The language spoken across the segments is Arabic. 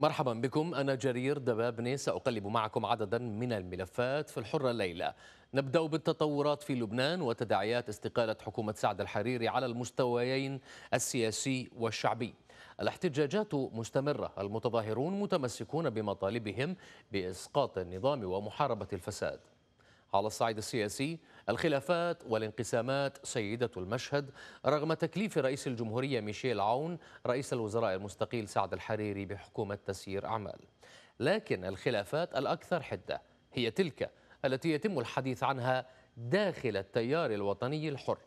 مرحبا بكم أنا جرير دبابني سأقلب معكم عددا من الملفات في الحرة الليلة نبدأ بالتطورات في لبنان وتداعيات استقالة حكومة سعد الحريري على المستويين السياسي والشعبي الاحتجاجات مستمرة المتظاهرون متمسكون بمطالبهم بإسقاط النظام ومحاربة الفساد على الصعيد السياسي الخلافات والانقسامات سيدة المشهد رغم تكليف رئيس الجمهورية ميشيل عون رئيس الوزراء المستقيل سعد الحريري بحكومة تسيير أعمال لكن الخلافات الأكثر حدة هي تلك التي يتم الحديث عنها داخل التيار الوطني الحر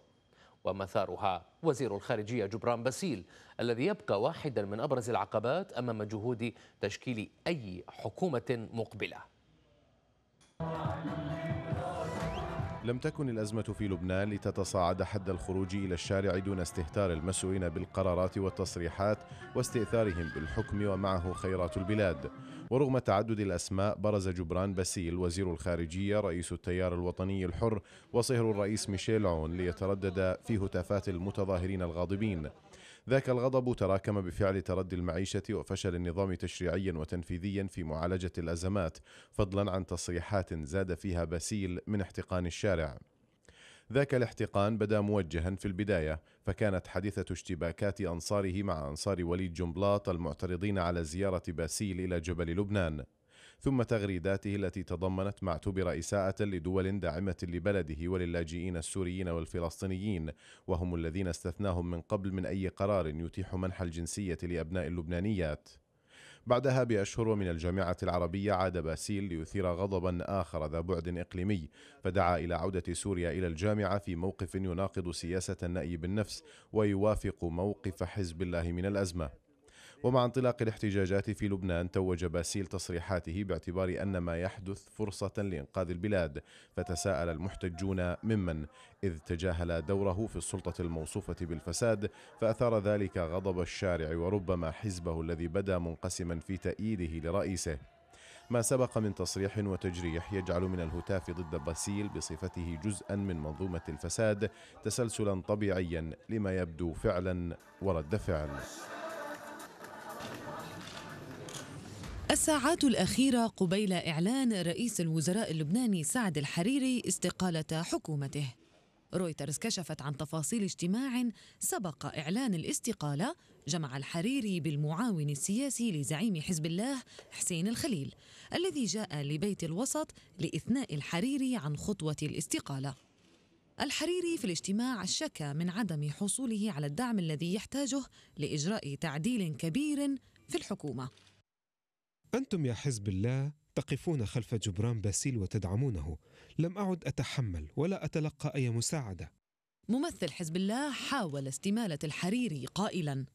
ومثارها وزير الخارجية جبران باسيل الذي يبقى واحدا من أبرز العقبات أمام جهود تشكيل أي حكومة مقبلة لم تكن الأزمة في لبنان لتتصاعد حد الخروج إلى الشارع دون استهتار المسؤولين بالقرارات والتصريحات واستئثارهم بالحكم ومعه خيرات البلاد ورغم تعدد الأسماء برز جبران باسيل وزير الخارجية رئيس التيار الوطني الحر وصهر الرئيس ميشيل عون ليتردد في هتافات المتظاهرين الغاضبين ذاك الغضب تراكم بفعل تردي المعيشة وفشل النظام تشريعيا وتنفيذيا في معالجة الأزمات فضلا عن تصريحات زاد فيها بسيل من احتقان الشارع ذاك الاحتقان بدا موجها في البداية فكانت حديثة اشتباكات أنصاره مع أنصار وليد جنبلاط المعترضين على زيارة باسيل إلى جبل لبنان ثم تغريداته التي تضمنت ما اعتبر إساءة لدول داعمة لبلده وللاجئين السوريين والفلسطينيين وهم الذين استثناهم من قبل من أي قرار يتيح منح الجنسية لأبناء اللبنانيات بعدها بأشهر ومن الجامعة العربية عاد باسيل ليثير غضبا آخر ذا بعد إقليمي فدعا إلى عودة سوريا إلى الجامعة في موقف يناقض سياسة النأي بالنفس ويوافق موقف حزب الله من الأزمة ومع انطلاق الاحتجاجات في لبنان توج باسيل تصريحاته باعتبار أن ما يحدث فرصة لإنقاذ البلاد فتساءل المحتجون ممن إذ تجاهل دوره في السلطة الموصوفة بالفساد فأثار ذلك غضب الشارع وربما حزبه الذي بدا منقسما في تأييده لرئيسه ما سبق من تصريح وتجريح يجعل من الهتاف ضد باسيل بصفته جزءا من منظومه الفساد تسلسلا طبيعيا لما يبدو فعلا ورد فعل. الساعات الأخيرة قبيل إعلان رئيس الوزراء اللبناني سعد الحريري استقالة حكومته رويترز كشفت عن تفاصيل اجتماع سبق إعلان الاستقالة جمع الحريري بالمعاون السياسي لزعيم حزب الله حسين الخليل الذي جاء لبيت الوسط لإثناء الحريري عن خطوة الاستقالة الحريري في الاجتماع شكى من عدم حصوله على الدعم الذي يحتاجه لإجراء تعديل كبير في الحكومة أنتم يا حزب الله تقفون خلف جبران باسيل وتدعمونه لم أعد أتحمل ولا أتلقى أي مساعدة ممثل حزب الله حاول استمالة الحريري قائلا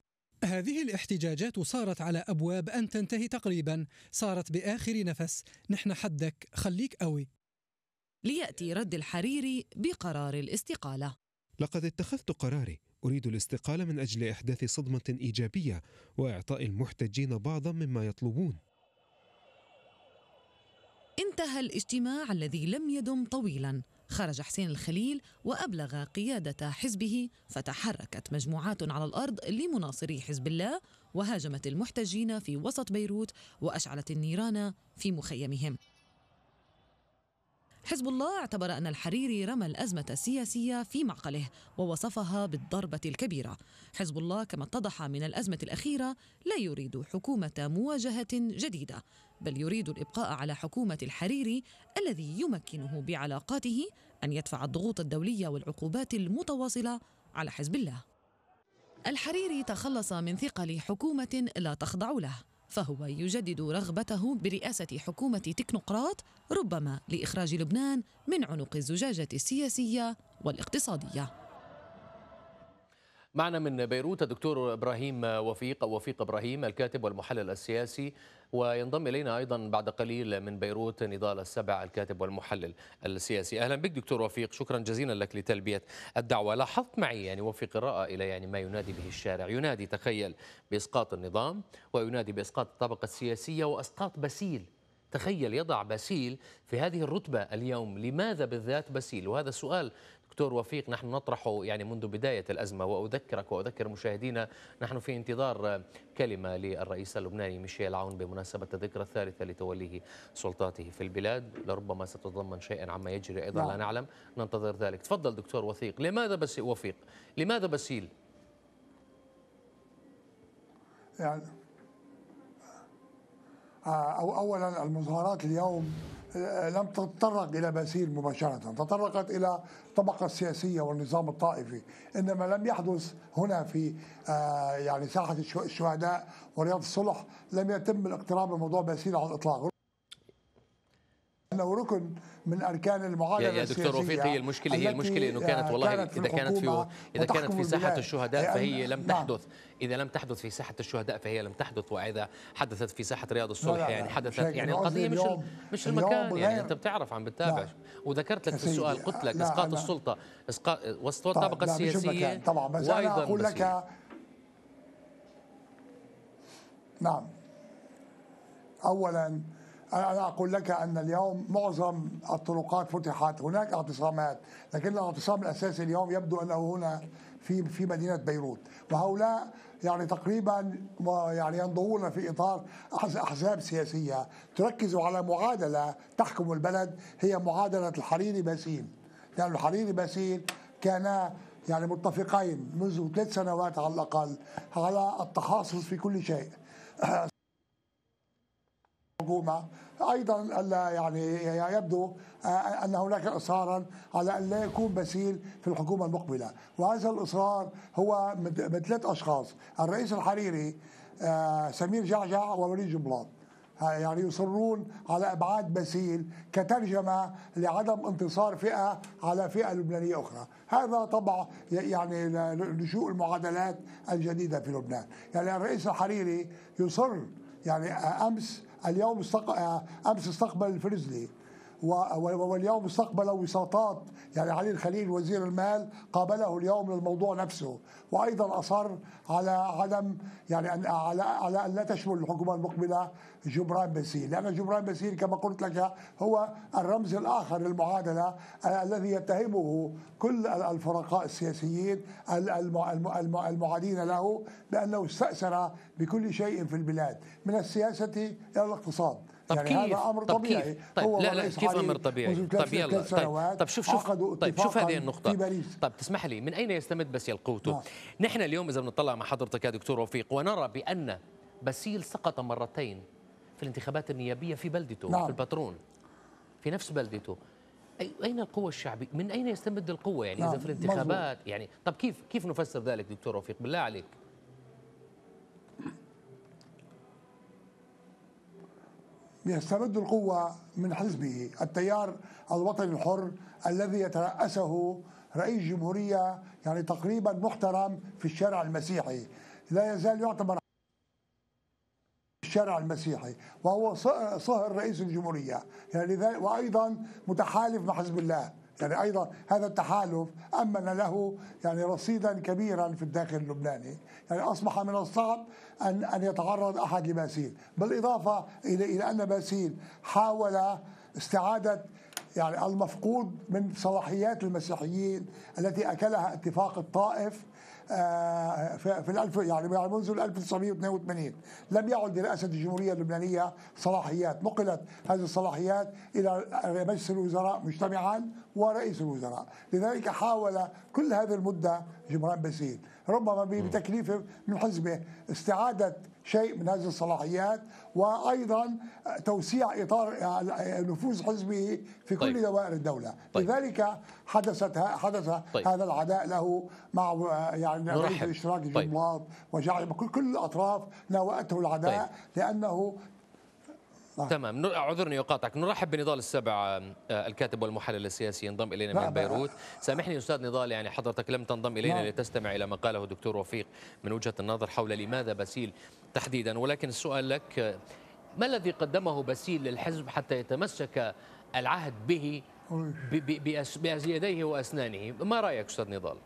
هذه الاحتجاجات صارت على أبواب أن تنتهي تقريبا صارت بآخر نفس نحن حدك خليك قوي ليأتي رد الحريري بقرار الاستقالة لقد اتخذت قراري أريد الاستقالة من أجل إحداث صدمة إيجابية وإعطاء المحتجين بعضا مما يطلبون انتهى الاجتماع الذي لم يدم طويلا خرج حسين الخليل وأبلغ قيادة حزبه فتحركت مجموعات على الأرض لمناصري حزب الله وهاجمت المحتجين في وسط بيروت وأشعلت النيران في مخيمهم حزب الله اعتبر أن الحريري رمى الأزمة السياسية في معقله ووصفها بالضربة الكبيرة حزب الله كما اتضح من الأزمة الأخيرة لا يريد حكومة مواجهة جديدة بل يريد الإبقاء على حكومة الحريري الذي يمكنه بعلاقاته أن يدفع الضغوط الدولية والعقوبات المتواصلة على حزب الله الحريري تخلص من ثقل حكومة لا تخضع له فهو يجدد رغبته برئاسة حكومة تكنوقراط ربما لإخراج لبنان من عنق الزجاجة السياسية والاقتصادية معنا من بيروت الدكتور ابراهيم وفيق وفيق ابراهيم الكاتب والمحلل السياسي وينضم الينا ايضا بعد قليل من بيروت نضال السبع الكاتب والمحلل السياسي اهلا بك دكتور وفيق شكرا جزيلا لك لتلبيه الدعوه لاحظت معي يعني وفي قراءه الى يعني ما ينادي به الشارع ينادي تخيل باسقاط النظام وينادي باسقاط الطبقه السياسيه واسقاط بسيل تخيل يضع بسيل في هذه الرتبة اليوم لماذا بالذات بسيل وهذا سؤال دكتور وفيق نحن نطرحه يعني منذ بداية الأزمة وأذكرك وأذكر مشاهدينا نحن في انتظار كلمة للرئيس اللبناني ميشيل عون بمناسبة الذكرى الثالثة لتوليه سلطاته في البلاد لربما ستتضمن شيئا عما يجري أيضا لا, لا نعم. نعلم ننتظر ذلك تفضل دكتور وثيق لماذا بس وفيق لماذا بسيل يعني آه، أو أولا المظاهرات اليوم آه، لم تتطرق إلى باسيل مباشرة تطرقت إلى الطبقة السياسية والنظام الطائفي إنما لم يحدث هنا في آه، يعني ساحة الشهداء ورياض الصلح لم يتم الاقتراب من موضوع باسيل على الإطلاق انه ركن من اركان المعارضه يا دكتور وفيق هي المشكله هي المشكله انه كانت آه، والله كانت اذا كانت في اذا كانت في ساحه الشهداء فهي لم نعم. تحدث اذا لم تحدث في ساحه الشهداء فهي لم تحدث واذا حدثت في ساحه رياض الصلح لا لا يعني حدثت يعني القضيه مش مش المكان يعني انت بتعرف عم بتتابع نعم. وذكرت لك في السؤال قلت لك نعم، اسقاط نعم. السلطه اسقاط وسط الطبقه طيب، السياسيه طبعا بس انا اقول لك نعم اولا أنا أقول لك أن اليوم معظم الطرقات فتحت هناك اعتصامات لكن الاعتصام الأساسي اليوم يبدو أنه هنا في في مدينة بيروت وهؤلاء يعني تقريبا يعني ينظرون في إطار أحزاب سياسية تركز على معادلة تحكم البلد هي معادلة الحريري باسيل لأن يعني الحريري باسيل كانا يعني متفقين منذ ثلاث سنوات على الأقل على التخصص في كل شيء الحكومه أيضا يعني يبدو أن هناك إصرارا على أن لا يكون بسيل في الحكومة المقبلة وهذا الإصرار هو من ثلاث أشخاص الرئيس الحريري آه، سمير جعجع ووليد جبلان يعني يصرون على ابعاد بسيل كترجمه لعدم انتصار فئه على فئه لبنانيه اخرى، هذا طبع يعني لشوء المعادلات الجديده في لبنان، يعني الرئيس الحريري يصر يعني امس اليوم استق... آه، امس استقبل الفريزلي واليوم استقبل وساطات يعني علي الخليل وزير المال قابله اليوم للموضوع نفسه وايضا اصر على عدم يعني أن على على ان لا تشمل الحكومه المقبله جبران باسيل لان جبران باسيل كما قلت لك هو الرمز الاخر للمعادله آه، الذي يتهمه كل الفرقاء السياسيين المعادين له بانه استاثر بكل شيء في البلاد من السياسه الى الاقتصاد طب يعني كيف هذا امر طب طبيعي كيف؟ طيب هو لا لا كيف امر طبيعي طب يلا طيب, طب طيب، شوف شوف طيب شوف هذه النقطه طيب تسمح لي من اين يستمد باسيل قوته نعم. نحن اليوم اذا بنطلع مع حضرتك يا دكتور وفيق ونرى بان باسيل سقط مرتين في الانتخابات النيابيه في بلدته نعم. في الباترون في نفس بلدته اين القوة الشعبية؟ من اين يستمد القوة يعني نعم. اذا في الانتخابات مزبوط. يعني طب كيف كيف نفسر ذلك دكتور وفيق بالله عليك؟ يستمد القوة من حزبه التيار الوطني الحر الذي يترأسه رئيس جمهورية يعني تقريبا محترم في الشارع المسيحي لا يزال يعتبر الشارع المسيحي وهو صهر رئيس الجمهورية يعني وأيضا متحالف مع حزب الله يعني أيضا هذا التحالف أمن له يعني رصيدا كبيرا في الداخل اللبناني يعني أصبح من الصعب أن أن يتعرض أحد لباسيل بالإضافة إلى إلى أن باسيل حاول استعادة يعني المفقود من صلاحيات المسيحيين التي أكلها اتفاق الطائف آه، في الألف يعني منذ 1982 لم يعد لرئاسة الجمهورية اللبنانية صلاحيات نقلت هذه الصلاحيات إلى مجلس الوزراء مجتمعا ورئيس الوزراء لذلك حاول كل هذه المدة جمران باسيل ربما بتكليفه من حزبه استعادة شيء من هذه الصلاحيات وايضا توسيع اطار نفوذ حزبه في كل طيب. دوائر الدوله طيب. لذلك حدثت حدث طيب. هذا العداء له مع يعني رئيس اشتراك الجملاط طيب. وجعل كل الاطراف ناوته العداء طيب. لانه نعم. تمام اعذرني اقاطعك نرحب بنضال السبع آه، الكاتب والمحلل السياسي ينضم الينا من بيروت سامحني استاذ نضال يعني حضرتك لم تنضم الينا نعم. لتستمع الى ما قاله الدكتور وفيق من وجهه النظر حول لماذا باسيل تحديدا ولكن السؤال لك آه، ما الذي قدمه باسيل للحزب حتى يتمسك العهد به بيديه واسنانه ما رايك استاذ نضال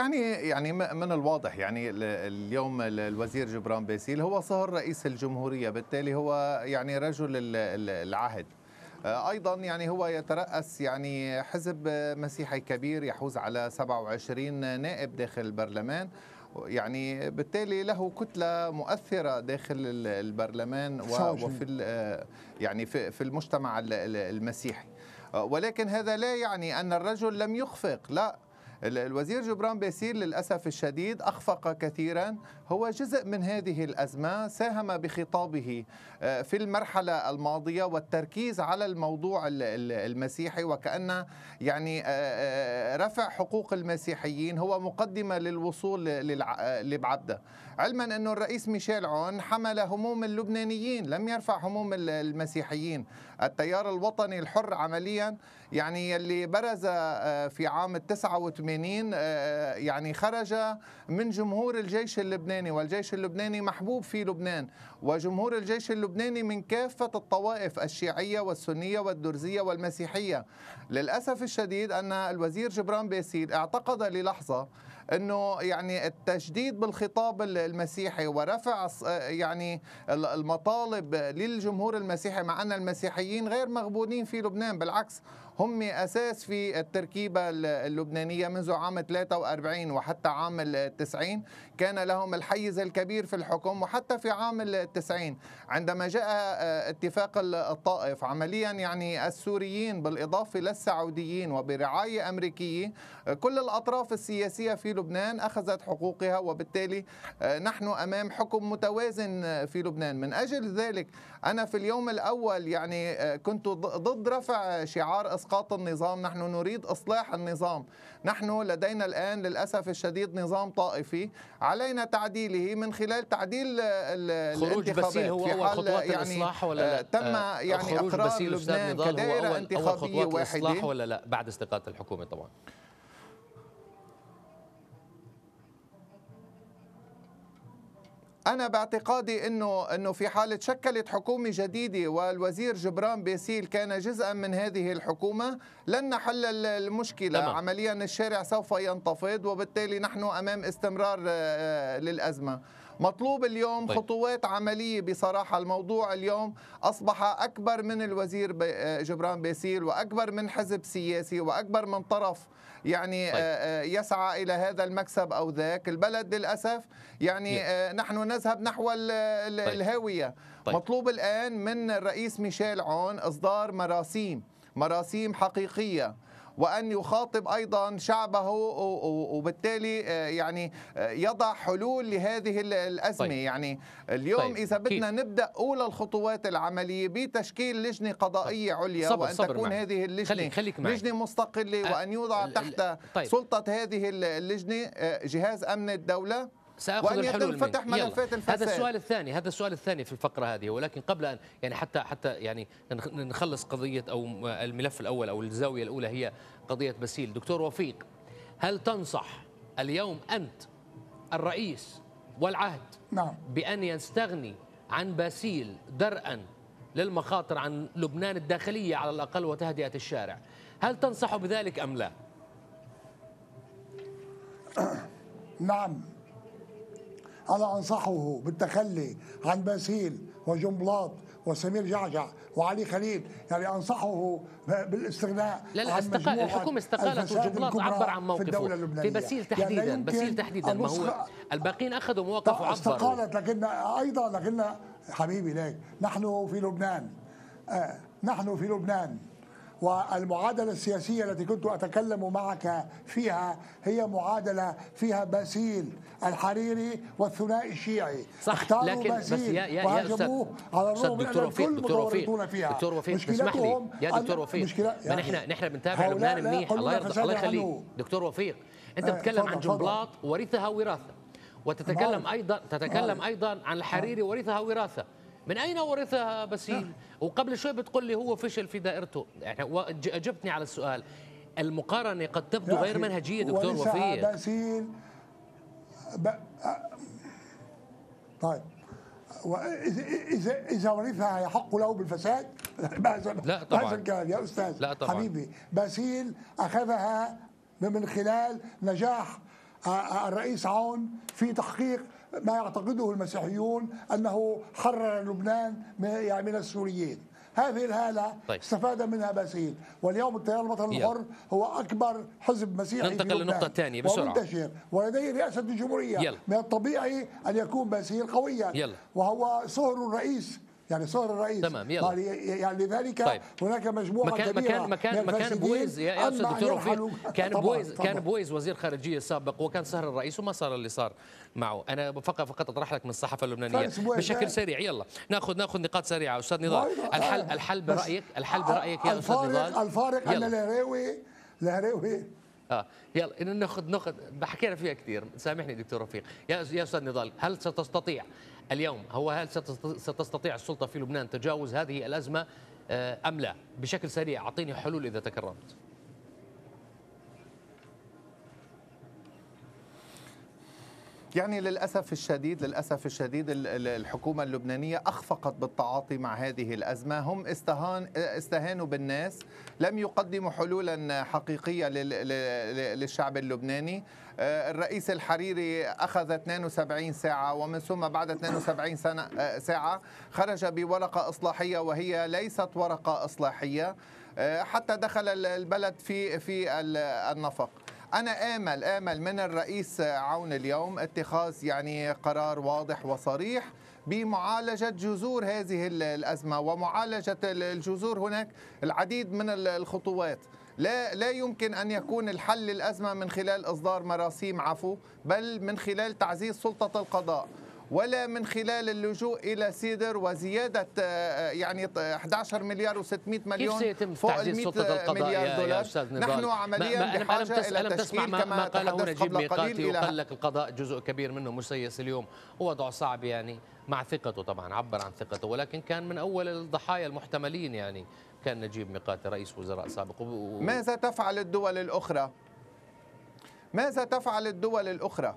يعني يعني من الواضح يعني اليوم الوزير جبران باسيل هو صهر رئيس الجمهوريه بالتالي هو يعني رجل العهد آه، ايضا يعني هو يتراس يعني حزب مسيحي كبير يحوز على 27 نائب داخل البرلمان يعني بالتالي له كتله مؤثره داخل البرلمان وفي آه، يعني في المجتمع المسيحي آه، ولكن هذا لا يعني ان الرجل لم يخفق لا الوزير جبران باسيل للأسف الشديد أخفق كثيرا هو جزء من هذه الأزمة ساهم بخطابه آه، في المرحلة الماضية والتركيز على الموضوع المسيحي وكأن يعني آه، آه، رفع حقوق المسيحيين هو مقدمة للوصول لبعبدة علما أن الرئيس ميشيل عون حمل هموم اللبنانيين لم يرفع هموم المسيحيين التيار الوطني الحر عمليا يعني اللي برز آه، في عام 89 آه، يعني خرج من جمهور الجيش اللبناني والجيش اللبناني محبوب في لبنان وجمهور الجيش اللبناني من كافة الطوائف الشيعية والسنية والدرزية والمسيحية للأسف الشديد أن الوزير جبران باسيل اعتقد للحظة انه يعني التشديد بالخطاب المسيحي ورفع يعني المطالب للجمهور المسيحي مع ان المسيحيين غير مغبونين في لبنان بالعكس هم أساس في التركيبة اللبنانية منذ عام 43 وحتى عام 90 كان لهم الحيز الكبير في الحكم وحتى في عام 90 عندما جاء آه، اتفاق الطائف عمليا يعني السوريين بالإضافة للسعوديين وبرعاية أمريكية آه، كل الأطراف السياسية في لبنان أخذت حقوقها وبالتالي آه، نحن أمام حكم متوازن في لبنان من أجل ذلك أنا في اليوم الأول يعني آه، كنت ضد رفع شعار إسقاط النظام نحن نريد إصلاح النظام نحن لدينا الآن للأسف الشديد نظام طائفي علينا تعديله من خلال تعديل خروج بسيل هو في حال خطوات يعني الإصلاح ولا لا تم آه، يعني إقرار لبنان كدائرة انتخابية واحدة ولا لا بعد استقالة الحكومة طبعا انا باعتقادي انه انه في حاله شكلت حكومه جديده والوزير جبران باسيل كان جزءا من هذه الحكومه لن نحل المشكله تمام. عمليا الشارع سوف ينتفض وبالتالي نحن امام استمرار آه، آه، للازمه مطلوب اليوم طيب. خطوات عملية بصراحة الموضوع اليوم أصبح أكبر من الوزير آه، جبران باسيل وأكبر من حزب سياسي وأكبر من طرف يعني آه، طيب. آه، يسعى إلى هذا المكسب أو ذاك البلد للأسف يعني آه، نحن نذهب نحو طيب. الهاوية طيب. مطلوب الآن من الرئيس ميشيل عون إصدار مراسيم مراسيم حقيقية وأن يخاطب أيضا شعبه وبالتالي آه، يعني آه، يضع حلول لهذه الأزمة طيب. يعني اليوم طيب. إذا بدنا نبدأ أولى الخطوات العملية بتشكيل لجنة قضائية طيب. عليا صبر وأن صبر تكون معي. هذه اللجنة خليك خليك معي. لجنة مستقلة أه. وأن يوضع تحت طيب. سلطة هذه اللجنة آه، جهاز أمن الدولة ساخذ الحلول فتح ملفات هذا السؤال الثاني هذا السؤال الثاني في الفقره هذه ولكن قبل ان يعني حتى حتى يعني نخلص قضيه او الملف الاول او الزاويه الاولى هي قضيه باسيل دكتور وفيق هل تنصح اليوم انت الرئيس والعهد نعم. بان يستغني عن باسيل درءا للمخاطر عن لبنان الداخليه على الاقل وتهدئه الشارع هل تنصح بذلك ام لا نعم انا أنصحه بالتخلي عن باسيل وجنبلاط وسمير جعجع وعلي خليل يعني أنصحه بالاستغناء لا لا استقال الحكومة استقالت وجنبلاط عبر عن موقفه في, الدولة اللبنانية. في باسيل يعني تحديدا يعني باسيل تحديدا ما هو الباقيين أخذوا مواقف وعبروا استقالت لكن أيضا لكن حبيبي ليك نحن في لبنان آه، نحن في لبنان والمعادلة السياسية التي كنت أتكلم معك فيها هي معادلة فيها باسيل الحريري والثنائي الشيعي صح اختاروا لكن باسيل بس يا يا يا على الرغم من أن الكل متورطون فيها دكتور وفيق اسمح لي يا دكتور وفيق ما نحن يعني نحن بنتابع لبنان منيح الله يرضى الله يخليك دكتور وفيق انت آه، بتتكلم عن جنبلاط ورثها وراثه وتتكلم ايضا تتكلم آه. ايضا عن الحريري آه. ورثها وراثه من اين ورثها باسيل؟ وقبل شوي بتقول لي هو فشل في دائرته، يعني اجبتني على السؤال المقارنه قد تبدو غير منهجيه دكتور وفيه باسيل ب... طيب اذا اذا ورثها يحق له بالفساد لا طبعا بهذا الكلام يا استاذ لا طبعا. حبيبي باسيل اخذها من خلال نجاح آه، آه، الرئيس عون في تحقيق ما يعتقده المسيحيون انه حرر لبنان يعني من السوريين هذه الهالة طيب. استفاد منها باسيل واليوم التيار الوطني الحر هو أكبر حزب مسيحي ننتقل للنقطة الثانية بسرعة ومنتشر ولديه رئاسة الجمهورية يلا. من الطبيعي أن يكون باسيل قويا يلا. وهو صهر الرئيس يعني صار الرئيس تمام يلا يعني, يعني لذلك طيب. هناك مجموعه مكان كبيره مكان مكان مكان بويز يا استاذ دكتور كان بويز طبعًا كان بويز وزير خارجيه سابق وكان سهر الرئيس وما صار اللي صار معه انا فقط فقط اطرح لك من الصحافه اللبنانيه بشكل سريع يلا ناخذ ناخذ نقاط سريعه استاذ نضال الحل الحل برايك الحل برايك يا استاذ نضال الفارق ان الهراوي الهراوي اه يلا ناخذ ناخذ حكينا فيها كثير سامحني دكتور رفيق يا يا استاذ نضال هل ستستطيع اليوم هو هل ستستطيع السلطة في لبنان تجاوز هذه الأزمة آه، أم لا بشكل سريع أعطيني حلول إذا تكرمت يعني للأسف الشديد للأسف الشديد الحكومة اللبنانية أخفقت بالتعاطي مع هذه الأزمة هم استهان استهانوا بالناس لم يقدموا حلولا حقيقية للشعب اللبناني آه، الرئيس الحريري أخذ 72 ساعة ومن ثم بعد 72 سنة آه، ساعة خرج بورقة إصلاحية وهي ليست ورقة إصلاحية آه، حتى دخل البلد في في النفق أنا آمل آمل من الرئيس عون اليوم اتخاذ يعني قرار واضح وصريح بمعالجة جذور هذه الأزمة ومعالجة الجذور هناك العديد من الخطوات لا لا يمكن ان يكون الحل للازمه من خلال اصدار مراسيم عفو بل من خلال تعزيز سلطه القضاء ولا من خلال اللجوء الى سيدر وزياده آه، آه، يعني 11 مليار و600 مليون كيف سيتم فوق ال 100 مليار يا دولار نحن عمليا ما بحاجه الى تسمع ما كما ما قاله نجيب ميقاتي وقال لك القضاء جزء كبير منه مسيس اليوم ووضع صعب يعني مع ثقته طبعا عبر عن ثقته ولكن كان من اول الضحايا المحتملين يعني كان نجيب ميقاتي رئيس وزراء سابق و... ماذا تفعل الدول الاخرى؟ ماذا تفعل الدول الاخرى؟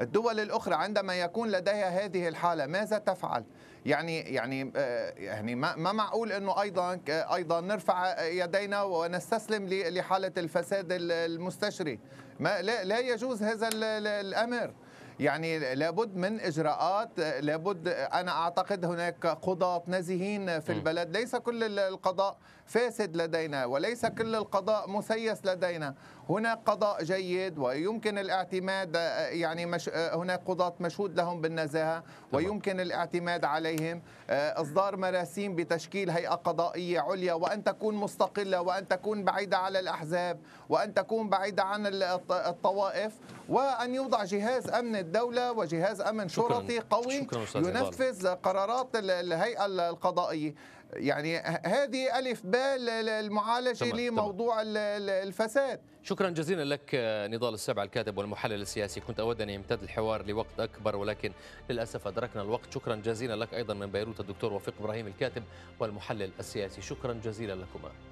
الدول الاخرى عندما يكون لديها هذه الحاله ماذا تفعل؟ يعني يعني آه، يعني ما معقول انه ايضا ايضا نرفع يدينا ونستسلم لحاله الفساد المستشري ما لا يجوز هذا الامر يعني لابد من اجراءات لابد انا اعتقد هناك قضاة نزيهين في البلد ليس كل القضاء فاسد لدينا وليس كل القضاء مسيس لدينا هناك قضاء جيد ويمكن الاعتماد يعني مش هناك قضاة مشهود لهم بالنزاهة ويمكن الاعتماد عليهم إصدار مراسيم بتشكيل هيئة قضائية عليا وأن تكون مستقلة وأن تكون بعيدة على الأحزاب وأن تكون بعيدة عن الطوائف وأن يوضع جهاز أمن الدولة وجهاز أمن شرطي قوي شكرا. ينفذ قرارات الهيئة القضائية يعني هذه ألف باء المعالجة لموضوع الفساد شكرا جزيلا لك نضال السبع الكاتب والمحلل السياسي كنت أود أن يمتد الحوار لوقت أكبر ولكن للأسف أدركنا الوقت شكرا جزيلا لك أيضا من بيروت الدكتور وفيق إبراهيم الكاتب والمحلل السياسي شكرا جزيلا لكما